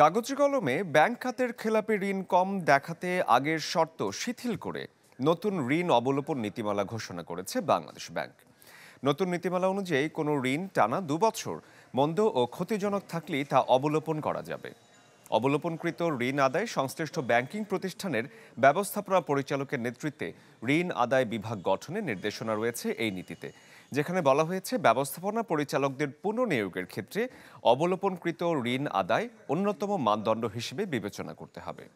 কাগজ কলমে ব্যাংক খাতের খেলাপি ঋণ কম দেখাতে আগের শর্ত শিথিল করে নতুন ঋণ অবলোপন নীতিমালা ঘোষণা করেছে বাংলাদেশ ব্যাংক নতুন নীতিমালা অনুযায়ী কোনো ঋণ টানা দুবছর মন্দ ও ক্ষতিজনক থাকলেই তা অবলোপন করা যাবে অবলোপনকৃত ঋণ আদায় সংশ্লিষ্ট ব্যাংকিং প্রতিষ্ঠানের ব্যবস্থাপনা পরিচালকের নেতৃত্বে ঋণ আদায় বিভাগ গঠনের নির্দেশনা রয়েছে এই নীতিতে যেখানে বলা হয়েছে ব্যবস্থাপনা পরিচালকদের পুনর্নিয়োগের ক্ষেত্রে অবলোপনকৃত ঋণ আদায় অন্যতম মানদণ্ড হিসেবে বিবেচনা করতে হবে